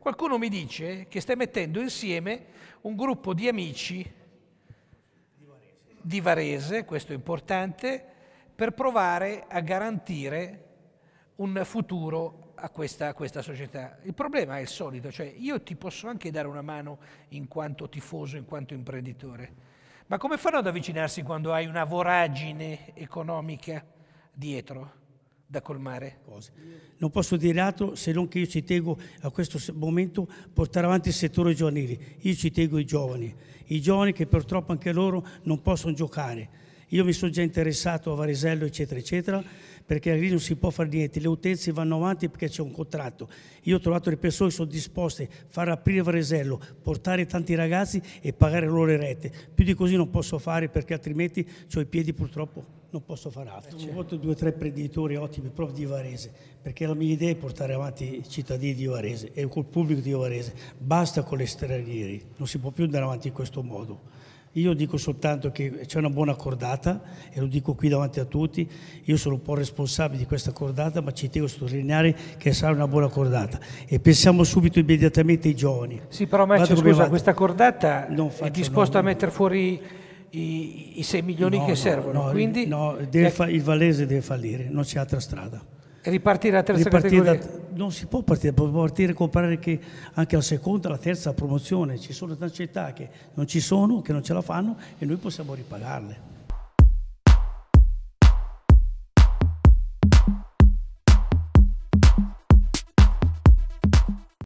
Qualcuno mi dice che stai mettendo insieme un gruppo di amici di Varese, questo è importante, per provare a garantire un futuro a questa, a questa, società. Il problema è il solito, cioè io ti posso anche dare una mano in quanto tifoso, in quanto imprenditore, ma come fanno ad avvicinarsi quando hai una voragine economica dietro? da colmare. Cose. Non posso dire altro se non che io ci tengo a questo momento portare avanti il settore giovanile. Io ci tengo i giovani, i giovani che purtroppo anche loro non possono giocare io mi sono già interessato a Varesello, eccetera, eccetera, perché lì non si può fare niente, le utenze vanno avanti perché c'è un contratto. Io ho trovato le persone che sono disposte a far aprire Varesello, portare tanti ragazzi e pagare loro le rette. Più di così non posso fare perché altrimenti ho i piedi purtroppo non posso fare altro. Ho avuto due o tre imprenditori ottimi proprio di Varese, perché la mia idea è portare avanti i cittadini di Varese e col pubblico di Varese. Basta con gli stranieri, non si può più andare avanti in questo modo. Io dico soltanto che c'è una buona cordata e lo dico qui davanti a tutti, io sono un po' responsabile di questa cordata ma ci tengo a sottolineare che sarà una buona cordata e pensiamo subito immediatamente ai giovani. Sì però Marcio scusa, vado. questa cordata è disposta no, a mettere fuori i, i 6 milioni no, che no, servono? quindi... no il Valese deve fallire, non c'è altra strada. Ripartire a terza ripartire categoria? Da, non si può partire, può partire e comprare che anche la seconda, la terza promozione, ci sono tante città che non ci sono, che non ce la fanno e noi possiamo ripagarle.